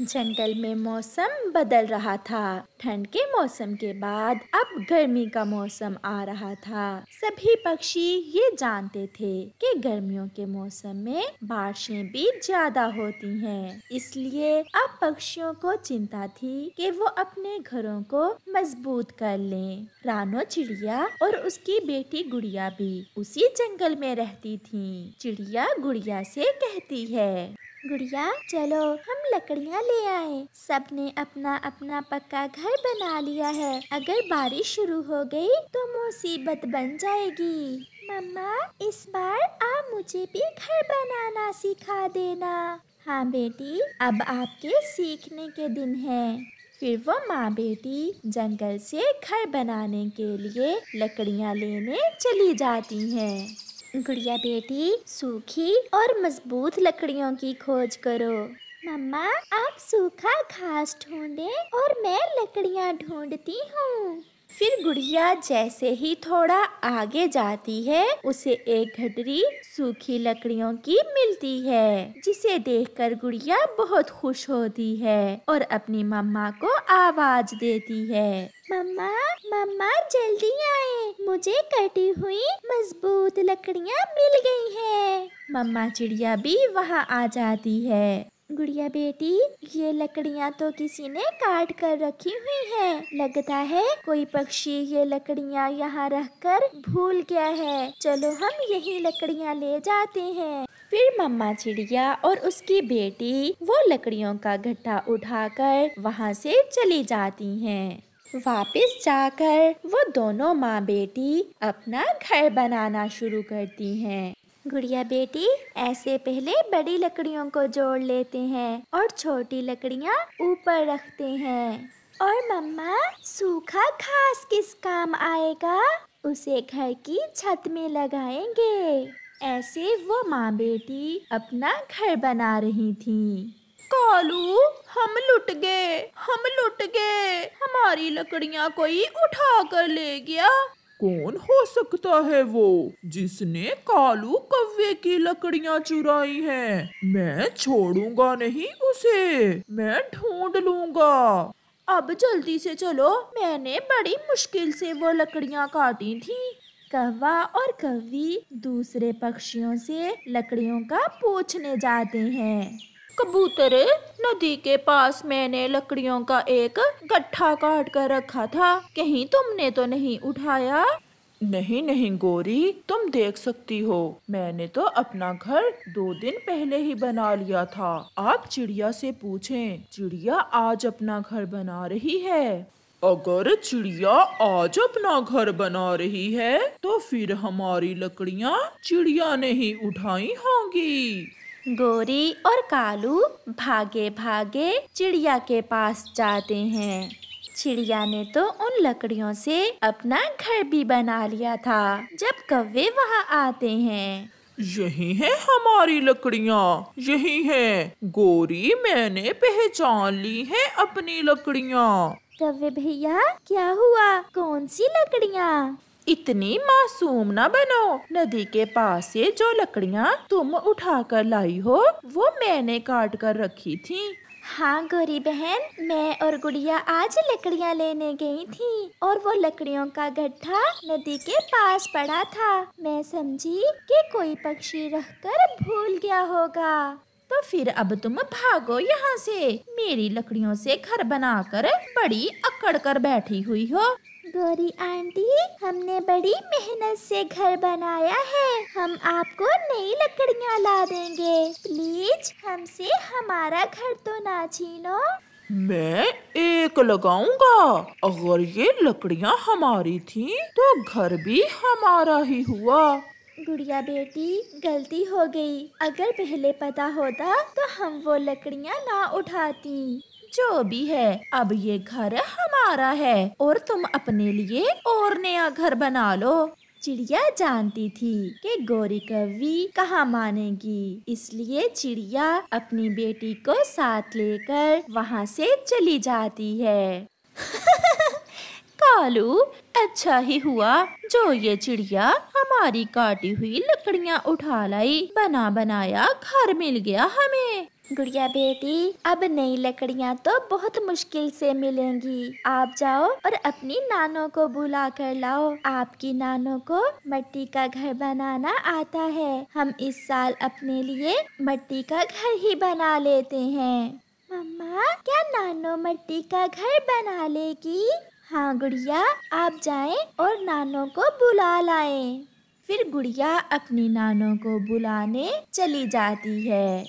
जंगल में मौसम बदल रहा था ठंड के मौसम के बाद अब गर्मी का मौसम आ रहा था सभी पक्षी ये जानते थे कि गर्मियों के मौसम में बारिशें भी ज्यादा होती हैं। इसलिए अब पक्षियों को चिंता थी कि वो अपने घरों को मजबूत कर लें। रानो चिड़िया और उसकी बेटी गुड़िया भी उसी जंगल में रहती थी चिड़िया गुड़िया से कहती है गुड़िया चलो हम लकड़ियाँ ले आए सबने अपना अपना पक्का घर बना लिया है अगर बारिश शुरू हो गई तो मुसीबत बन जाएगी मम्मा इस बार आप मुझे भी घर बनाना सिखा देना हाँ बेटी अब आपके सीखने के दिन है फिर वो माँ बेटी जंगल से घर बनाने के लिए लकड़ियाँ लेने चली जाती हैं गुड़िया बेटी सूखी और मजबूत लकड़ियों की खोज करो मम्मा आप सूखा घास ढूंढें और मैं लकड़ियाँ ढूंढती हूँ फिर गुड़िया जैसे ही थोड़ा आगे जाती है उसे एक घटरी सूखी लकड़ियों की मिलती है जिसे देखकर गुड़िया बहुत खुश होती है और अपनी मम्मा को आवाज देती है मम्मा मम्मा जल्दी आए मुझे कटी हुई मजबूत लकड़ियाँ मिल गई हैं। मम्मा चिड़िया भी वहाँ आ जाती है गुड़िया बेटी ये लकड़ियाँ तो किसी ने काट कर रखी हुई है लगता है कोई पक्षी ये लकड़ियाँ यहाँ रख कर भूल गया है चलो हम यही लकड़ियाँ ले जाते हैं फिर मम्मा चिड़िया और उसकी बेटी वो लकड़ियों का गट्ठा उठाकर वहाँ से चली जाती हैं। वापस जाकर वो दोनों माँ बेटी अपना घर बनाना शुरू करती हैं। गुड़िया बेटी ऐसे पहले बड़ी लकड़ियों को जोड़ लेते हैं और छोटी लकड़ियाँ ऊपर रखते हैं और मम्मा सूखा घास किस काम आएगा उसे घर की छत में लगाएंगे ऐसे वो माँ बेटी अपना घर बना रही थी कालू हम लुट गए हम लुट गए हमारी लकड़ियाँ कोई उठा कर ले गया कौन हो सकता है वो जिसने कालू कव्वे की लकड़ियाँ चुराई हैं? मैं छोड़ूंगा नहीं उसे मैं ढूंढ लूंगा अब जल्दी से चलो मैंने बड़ी मुश्किल से वो लकड़ियाँ काटी थी कव्वा और कव्वी दूसरे पक्षियों से लकड़ियों का पूछने जाते हैं कबूतर नदी के पास मैंने लकड़ियों का एक गठा काट कर रखा था कहीं तुमने तो नहीं उठाया नहीं नहीं गोरी तुम देख सकती हो मैंने तो अपना घर दो दिन पहले ही बना लिया था आप चिड़िया से पूछें चिड़िया आज अपना घर बना रही है अगर चिड़िया आज अपना घर बना रही है तो फिर हमारी लकड़ियाँ चिड़िया ने ही उठाई होंगी गोरी और कालू भागे भागे चिड़िया के पास जाते हैं चिड़िया ने तो उन लकड़ियों से अपना घर भी बना लिया था जब कव्वे वहाँ आते हैं यही है हमारी लकड़ियाँ यही है गोरी मैंने पहचान ली है अपनी लकड़ियाँ कव्वे भैया क्या हुआ कौन सी लकड़ियाँ इतनी मासूम ना बनो नदी के पास से जो लकड़ियाँ तुम उठा कर लाई हो वो मैंने काट कर रखी थी हाँ गोरी बहन मैं और गुड़िया आज लकड़ियाँ लेने गई थी और वो लकड़ियों का गड्ढा नदी के पास पड़ा था मैं समझी कि कोई पक्षी रख कर भूल गया होगा तो फिर अब तुम भागो यहाँ से मेरी लकड़ियों से घर बनाकर बड़ी अकड़ कर बैठी हुई हो गौरी आंटी हमने बड़ी मेहनत से घर बनाया है हम आपको नई लकड़ियाँ ला देंगे प्लीज हमसे हमारा घर तो ना छीनो मैं एक लगाऊंगा अगर ये लकड़ियाँ हमारी थी तो घर भी हमारा ही हुआ गुड़िया बेटी गलती हो गई अगर पहले पता होता तो हम वो लकड़ियाँ ना उठाती जो भी है अब ये घर हमारा है और तुम अपने लिए और नया घर बना लो चिड़िया जानती थी कि गौरी कवि कहाँ मानेगी इसलिए चिड़िया अपनी बेटी को साथ लेकर वहाँ से चली जाती है कालू अच्छा ही हुआ जो ये चिड़िया हमारी काटी हुई लकड़ियाँ उठा लाई बना बनाया घर मिल गया हमें गुड़िया बेटी अब नई लकड़ियाँ तो बहुत मुश्किल से मिलेंगी आप जाओ और अपनी नानों को बुला कर लाओ आपकी नानों को मट्टी का घर बनाना आता है हम इस साल अपने लिए मट्टी का घर ही बना लेते हैं मम्मा क्या नानो मट्टी का घर बना लेगी हाँ गुड़िया आप जाएं और नानों को बुला लाएं। फिर गुड़िया अपनी नानों को बुलाने चली जाती है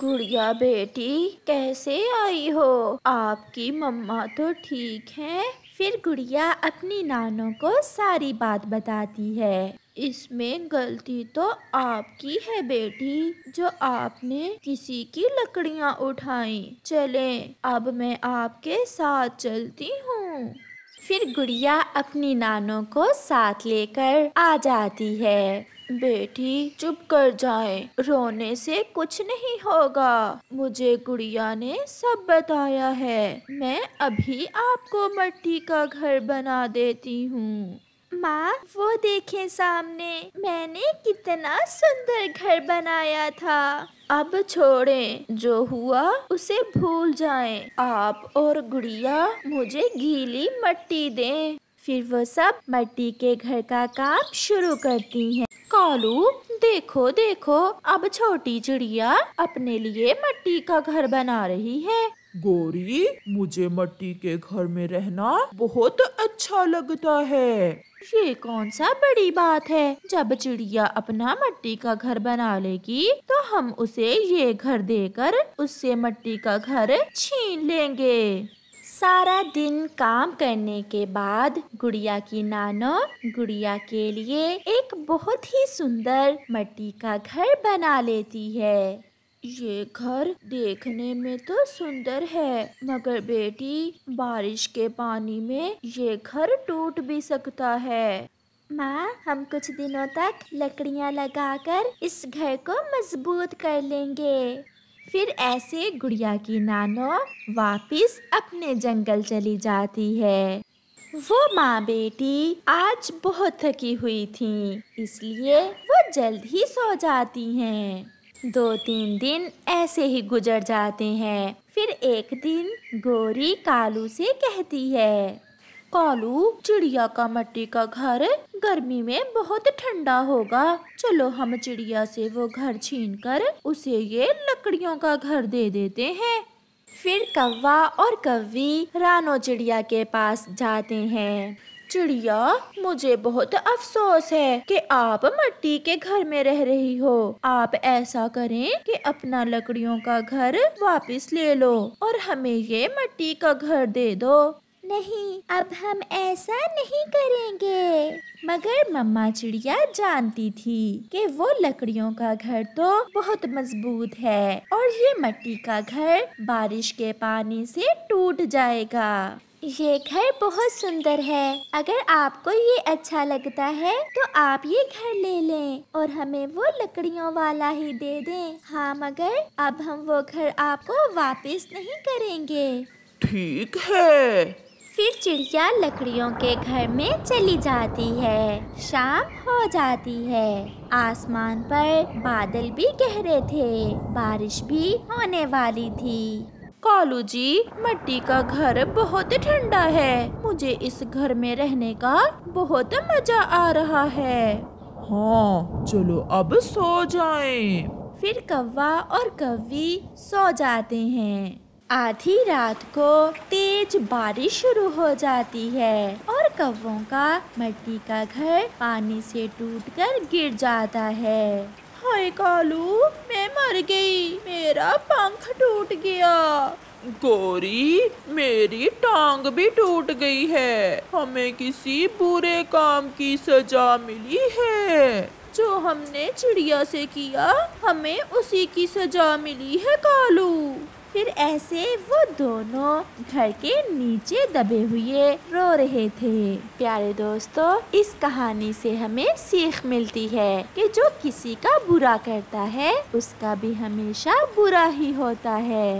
गुड़िया बेटी कैसे आई हो आपकी मम्मा तो ठीक है फिर गुड़िया अपनी नानों को सारी बात बताती है इसमें गलती तो आपकी है बेटी जो आपने किसी की लकड़ियाँ उठाई चलें अब मैं आपके साथ चलती हूँ फिर गुड़िया अपनी नानों को साथ लेकर आ जाती है बेटी चुप कर जाए रोने से कुछ नहीं होगा मुझे गुड़िया ने सब बताया है मैं अभी आपको मट्टी का घर बना देती हूँ माँ वो देखें सामने मैंने कितना सुंदर घर बनाया था अब छोड़ें जो हुआ उसे भूल जाएं। आप और गुड़िया मुझे गीली मट्टी दें। फिर वो सब मट्टी के घर का काम शुरू करती हैं। कालू देखो देखो अब छोटी चिड़िया अपने लिए मट्टी का घर बना रही है गोरी मुझे मट्टी के घर में रहना बहुत अच्छा लगता है ये कौन सा बड़ी बात है जब चिड़िया अपना मट्टी का घर बना लेगी तो हम उसे ये घर देकर उससे मट्टी का घर छीन लेंगे सारा दिन काम करने के बाद गुड़िया की नानो गुड़िया के लिए एक बहुत ही सुंदर मट्टी का घर बना लेती है ये घर देखने में तो सुंदर है मगर बेटी बारिश के पानी में ये घर टूट भी सकता है माँ हम कुछ दिनों तक लकड़ियाँ लगाकर इस घर को मजबूत कर लेंगे फिर ऐसे गुड़िया की नानो वापस अपने जंगल चली जाती है वो माँ बेटी आज बहुत थकी हुई थी इसलिए वो जल्द ही सो जाती हैं दो तीन दिन ऐसे ही गुजर जाते हैं फिर एक दिन गोरी कालू से कहती है कालू चिड़िया का मट्टी का घर गर्मी में बहुत ठंडा होगा चलो हम चिड़िया से वो घर छीनकर उसे ये लकड़ियों का घर दे देते हैं फिर कौवा और कव्वी रानो चिड़िया के पास जाते हैं चिड़िया मुझे बहुत अफसोस है कि आप मट्टी के घर में रह रही हो आप ऐसा करें कि अपना लकड़ियों का घर वापस ले लो और हमें ये मट्टी का घर दे दो नहीं अब हम ऐसा नहीं करेंगे मगर मम्मा चिड़िया जानती थी कि वो लकड़ियों का घर तो बहुत मजबूत है और ये मट्टी का घर बारिश के पानी से टूट जाएगा ये घर बहुत सुंदर है अगर आपको ये अच्छा लगता है तो आप ये घर ले लें और हमें वो लकड़ियों वाला ही दे दें हाँ मगर अब हम वो घर आपको वापस नहीं करेंगे ठीक है फिर चिड़िया लकड़ियों के घर में चली जाती है शाम हो जाती है आसमान पर बादल भी गहरे थे बारिश भी होने वाली थी कालू जी मट्टी का घर बहुत ठंडा है मुझे इस घर में रहने का बहुत मजा आ रहा है हाँ चलो अब सो जाएं। फिर कौवा और कवी सो जाते हैं आधी रात को तेज बारिश शुरू हो जाती है और कव्वों का मट्टी का घर पानी से टूटकर गिर जाता है हाय कालू मैं मर गई मेरा पंख टूट गया गौरी मेरी टांग भी टूट गई है हमें किसी बुरे काम की सजा मिली है जो हमने चिड़िया से किया हमें उसी की सजा मिली है कालू फिर ऐसे वो दोनों घर के नीचे दबे हुए रो रहे थे प्यारे दोस्तों इस कहानी से हमें सीख मिलती है कि जो किसी का बुरा करता है उसका भी हमेशा बुरा ही होता है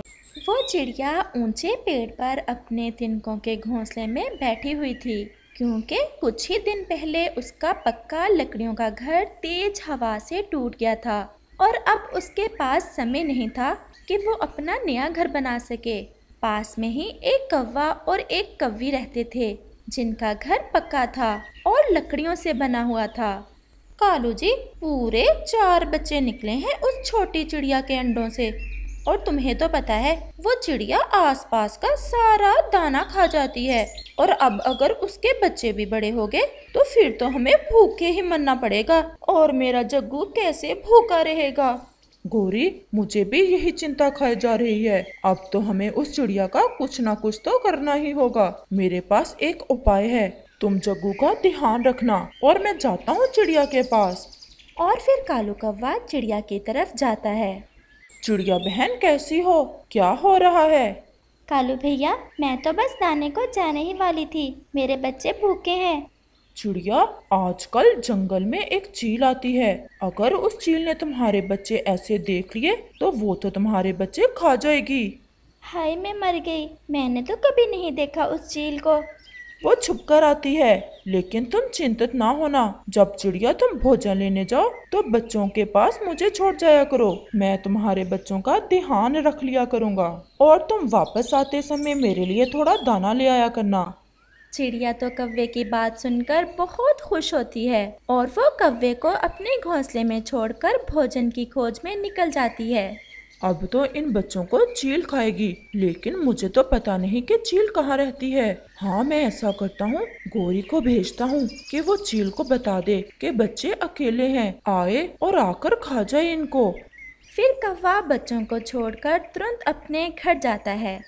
वो चिड़िया ऊंचे पेड़ पर अपने तिनकों के घोंसले में बैठी हुई थी क्योंकि कुछ ही दिन पहले उसका पक्का लकड़ियों का घर तेज हवा से टूट गया था और अब उसके पास समय नहीं था कि वो अपना नया घर बना सके पास में ही एक कौवा और एक कव्वी रहते थे जिनका घर पक्का था और लकड़ियों से बना हुआ था कालू जी पूरे चार बच्चे निकले हैं उस छोटी चिड़िया के अंडों से और तुम्हें तो पता है वो चिड़िया आसपास का सारा दाना खा जाती है और अब अगर उसके बच्चे भी बड़े हो गए तो फिर तो हमें भूखे ही मरना पड़ेगा और मेरा जग्गू कैसे भूखा रहेगा गोरी मुझे भी यही चिंता खाए जा रही है अब तो हमें उस चिड़िया का कुछ ना कुछ तो करना ही होगा मेरे पास एक उपाय है तुम जग्गू का ध्यान रखना और मैं जाता हूँ चिड़िया के पास और फिर कालू कौवा चिड़िया की तरफ जाता है चिड़िया बहन कैसी हो क्या हो रहा है कालू भैया मैं तो बस दाने को जाने ही वाली थी मेरे बच्चे भूखे हैं चिड़िया आजकल जंगल में एक चील आती है अगर उस चील ने तुम्हारे बच्चे ऐसे देख लिए तो वो तो तुम्हारे बच्चे खा जाएगी हाय मैं मर गई मैंने तो कभी नहीं देखा उस चील को वो छुप कर आती है लेकिन तुम चिंतित ना होना जब चिड़िया तुम भोजन लेने जाओ तो बच्चों के पास मुझे छोड़ जाया करो मैं तुम्हारे बच्चों का ध्यान रख लिया करूँगा और तुम वापस आते समय मेरे लिए थोड़ा दाना ले आया करना चिड़िया तो कव्वे की बात सुनकर बहुत खुश होती है और वो कव्वे को अपने घोंसले में छोड़कर भोजन की खोज में निकल जाती है अब तो इन बच्चों को चील खाएगी लेकिन मुझे तो पता नहीं कि चील कहाँ रहती है हाँ मैं ऐसा करता हूँ गोरी को भेजता हूँ कि वो चील को बता दे कि बच्चे अकेले हैं आए और आकर खा जाए इनको फिर कौवा बच्चों को छोड़कर तुरंत अपने घर जाता है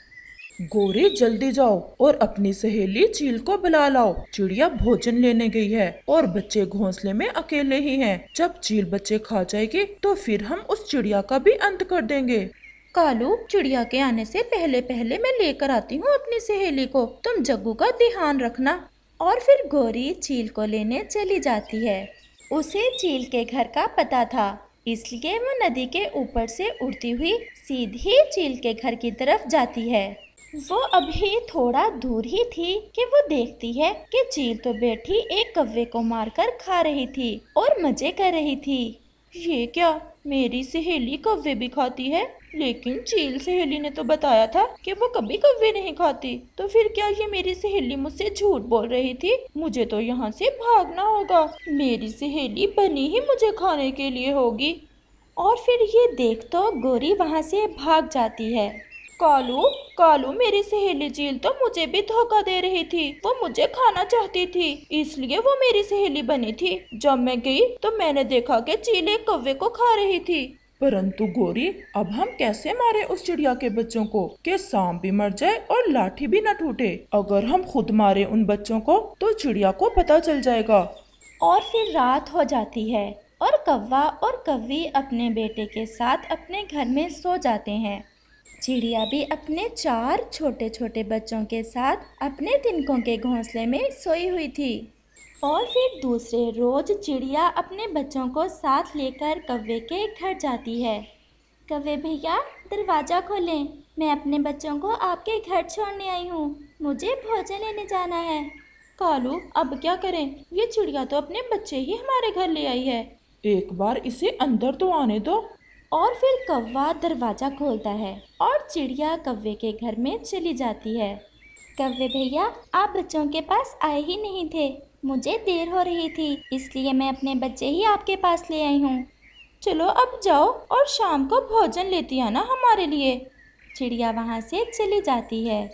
गोरे जल्दी जाओ और अपनी सहेली चील को बुला लाओ चिड़िया भोजन लेने गई है और बच्चे घोंसले में अकेले ही हैं। जब चील बच्चे खा जाएगी तो फिर हम उस चिड़िया का भी अंत कर देंगे कालू चिड़िया के आने से पहले पहले मैं लेकर आती हूँ अपनी सहेली को तुम जग्गू का ध्यान रखना और फिर गोरी चील को लेने चली जाती है उसे चील के घर का पता था इसलिए वो नदी के ऊपर से उड़ती हुई सीधी चील के घर की तरफ जाती है वो अभी थोड़ा दूर ही थी कि वो देखती है कि चील तो बैठी एक कव्वे को मारकर खा रही थी और मजे कर रही थी ये क्या मेरी सहेली कव्वे भी खाती है लेकिन चील सहेली ने तो बताया था कि वो कभी कभी नहीं खाती तो फिर क्या ये मेरी सहेली मुझसे झूठ बोल रही थी मुझे तो यहाँ से भागना होगा मेरी सहेली बनी ही मुझे खाने के लिए होगी और फिर ये देख तो गोरी वहाँ से भाग जाती है कालू कालू मेरी सहेली झील तो मुझे भी धोखा दे रही थी वो मुझे खाना चाहती थी इसलिए वो मेरी सहेली बनी थी जब मैं गई तो मैंने देखा कि चील एक कौवे को खा रही थी परंतु गोरी अब हम कैसे मारे उस चिड़िया के बच्चों को कि सांप भी मर जाए और लाठी भी न टूटे अगर हम खुद मारे उन बच्चों को तो चिड़िया को पता चल जाएगा और फिर रात हो जाती है और कौवा और कव्वी अपने बेटे के साथ अपने घर में सो जाते हैं चिड़िया भी अपने चार छोटे छोटे बच्चों के साथ अपने तिनकों के घोंसले में सोई हुई थी और फिर दूसरे रोज़ चिड़िया अपने बच्चों को साथ लेकर कव्वे के घर जाती है कव्वे भैया दरवाज़ा खोलें मैं अपने बच्चों को आपके घर छोड़ने आई हूँ मुझे भोजन लेने जाना है कालू अब क्या करें ये चिड़िया तो अपने बच्चे ही हमारे घर ले आई है एक बार इसे अंदर तो आने दो और फिर कौवा दरवाज़ा खोलता है और चिड़िया कव्वे के घर में चली जाती है कव्वे भैया आप बच्चों के पास आए ही नहीं थे मुझे देर हो रही थी इसलिए मैं अपने बच्चे ही आपके पास ले आई हूँ चलो अब जाओ और शाम को भोजन लेती आना हमारे लिए चिड़िया वहाँ से चली जाती है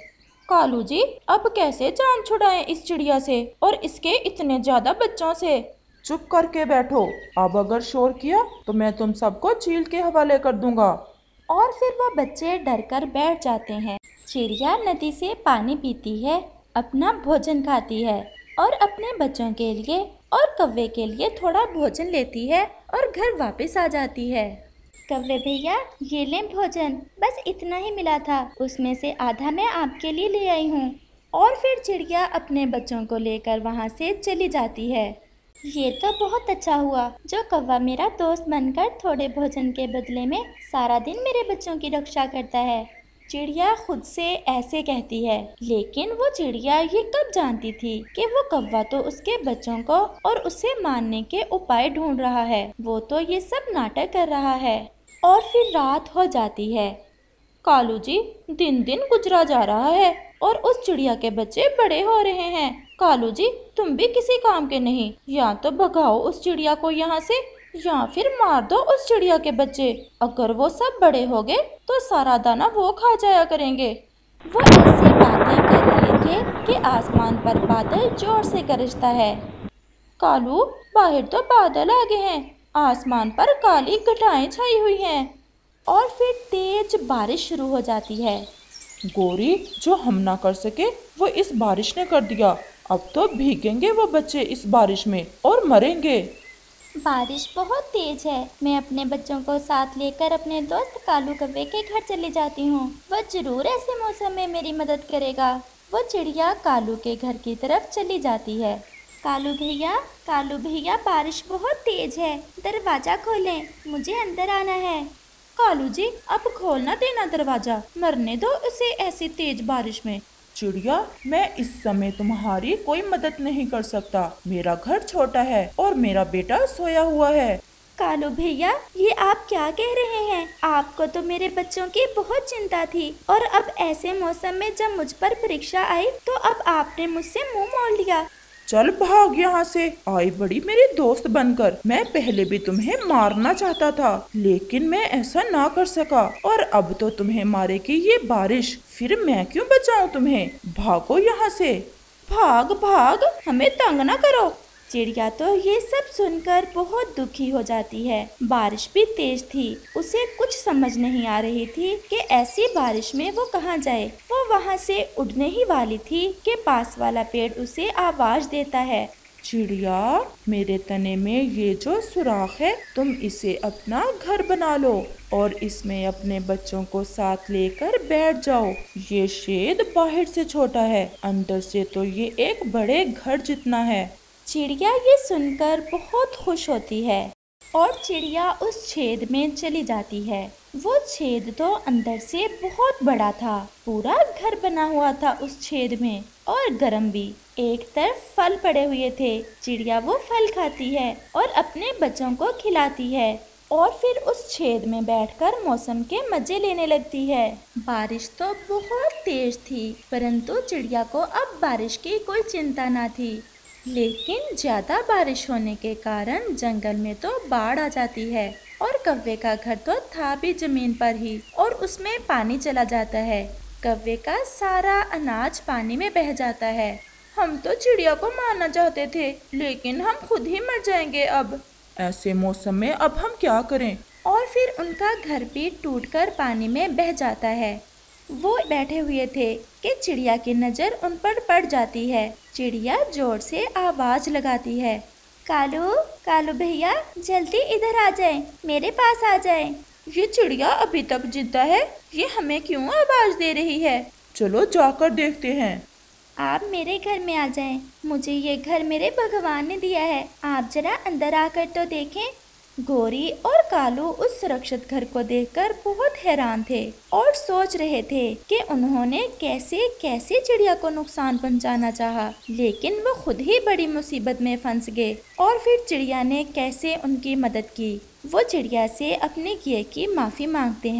कालू जी अब कैसे जान छुड़ाएं इस चिड़िया से और इसके इतने ज़्यादा बच्चों से चुप करके बैठो अब अगर शोर किया तो मैं तुम सबको चील के हवाले कर दूंगा और फिर वह बच्चे डर कर बैठ जाते हैं चिड़िया नदी से पानी पीती है अपना भोजन खाती है और अपने बच्चों के लिए और कव्वे के लिए थोड़ा भोजन लेती है और घर वापस आ जाती है कव्वे भैया ये लें भोजन बस इतना ही मिला था उसमें से आधा मैं आपके लिए ले आई हूँ और फिर चिड़िया अपने बच्चों को लेकर वहाँ से चली जाती है ये तो बहुत अच्छा हुआ जो कौवा मेरा दोस्त बनकर थोड़े भोजन के बदले में सारा दिन मेरे बच्चों की रक्षा करता है चिड़िया खुद से ऐसे कहती है लेकिन वो चिड़िया ये कब जानती थी कि वो कौवा तो उसके बच्चों को और उसे मारने के उपाय ढूंढ रहा है वो तो ये सब नाटक कर रहा है और फिर रात हो जाती है कालू जी दिन दिन गुजरा जा रहा है और उस चिड़िया के बच्चे बड़े हो रहे हैं कालू जी तुम भी किसी काम के नहीं या तो भगाओ उस चिड़िया को यहाँ से या फिर मार दो उस चिड़िया के बच्चे अगर वो सब बड़े हो गए तो सारा दाना वो खा जाया करेंगे वो ऐसी बातें कर रहे थे कि आसमान पर बादल जोर से गरजता है कालू बाहर तो बादल आ गए हैं आसमान पर काली घटाएं छाई हुई हैं और फिर तेज बारिश शुरू हो जाती है गोरी जो हम ना कर सके वो इस बारिश ने कर दिया अब तो भीगेंगे वो बच्चे इस बारिश में और मरेंगे बारिश बहुत तेज है मैं अपने बच्चों को साथ लेकर अपने दोस्त कालू कब्बे के घर चली जाती हूँ वह जरूर ऐसे मौसम में मेरी मदद करेगा वो चिड़िया कालू के घर की तरफ चली जाती है कालू भैया कालू भैया बारिश बहुत तेज है दरवाजा खोलें मुझे अंदर आना है कालू जी अब खोलना देना दरवाजा मरने दो उसे ऐसी तेज बारिश में चिड़िया मैं इस समय तुम्हारी कोई मदद नहीं कर सकता मेरा घर छोटा है और मेरा बेटा सोया हुआ है कालू भैया ये आप क्या कह रहे हैं आपको तो मेरे बच्चों की बहुत चिंता थी और अब ऐसे मौसम में जब मुझ पर परीक्षा आई तो अब आपने मुझसे मुंह मोड़ लिया चल भाग यहाँ से आई बड़ी मेरी दोस्त बनकर मैं पहले भी तुम्हें मारना चाहता था लेकिन मैं ऐसा ना कर सका और अब तो तुम्हें मारेगी ये बारिश फिर मैं क्यों बचाऊं तुम्हें भागो यहाँ से भाग भाग हमें तंग ना करो चिड़िया तो ये सब सुनकर बहुत दुखी हो जाती है बारिश भी तेज थी उसे कुछ समझ नहीं आ रही थी कि ऐसी बारिश में वो कहाँ जाए वो वहाँ से उड़ने ही वाली थी कि पास वाला पेड़ उसे आवाज देता है चिड़िया मेरे तने में ये जो सुराख है तुम इसे अपना घर बना लो और इसमें अपने बच्चों को साथ लेकर बैठ जाओ ये शेद बाहर से छोटा है अंदर से तो ये एक बड़े घर जितना है चिड़िया ये सुनकर बहुत खुश होती है और चिड़िया उस छेद में चली जाती है वो छेद तो अंदर से बहुत बड़ा था पूरा घर बना हुआ था उस छेद में और गर्म भी एक तरफ फल पड़े हुए थे चिड़िया वो फल खाती है और अपने बच्चों को खिलाती है और फिर उस छेद में बैठकर मौसम के मजे लेने लगती है बारिश तो बहुत तेज थी परंतु चिड़िया को अब बारिश की कोई चिंता ना थी लेकिन ज़्यादा बारिश होने के कारण जंगल में तो बाढ़ आ जाती है और कव्वे का घर तो था भी जमीन पर ही और उसमें पानी चला जाता है कव्वे का सारा अनाज पानी में बह जाता है हम तो चिड़िया को मारना चाहते थे लेकिन हम खुद ही मर जाएंगे अब ऐसे मौसम में अब हम क्या करें और फिर उनका घर भी टूटकर पानी में बह जाता है वो बैठे हुए थे कि चिड़िया की नज़र उन पर पड़ जाती है चिड़िया जोर से आवाज़ लगाती है कालू कालू भैया जल्दी इधर आ जाएं, मेरे पास आ जाएं। ये चिड़िया अभी तक जिंदा है ये हमें क्यों आवाज़ दे रही है चलो जाकर देखते हैं आप मेरे घर में आ जाएं। मुझे ये घर मेरे भगवान ने दिया है आप जरा अंदर आकर तो देखें गोरी और कालू उस सुरक्षित घर को देखकर बहुत हैरान थे और सोच रहे थे कि उन्होंने कैसे कैसे चिड़िया को नुकसान पहुंचाना चाहा, लेकिन वो खुद ही बड़ी मुसीबत में फंस गए और फिर चिड़िया ने कैसे उनकी मदद की वो चिड़िया से अपने किए की माफ़ी मांगते हैं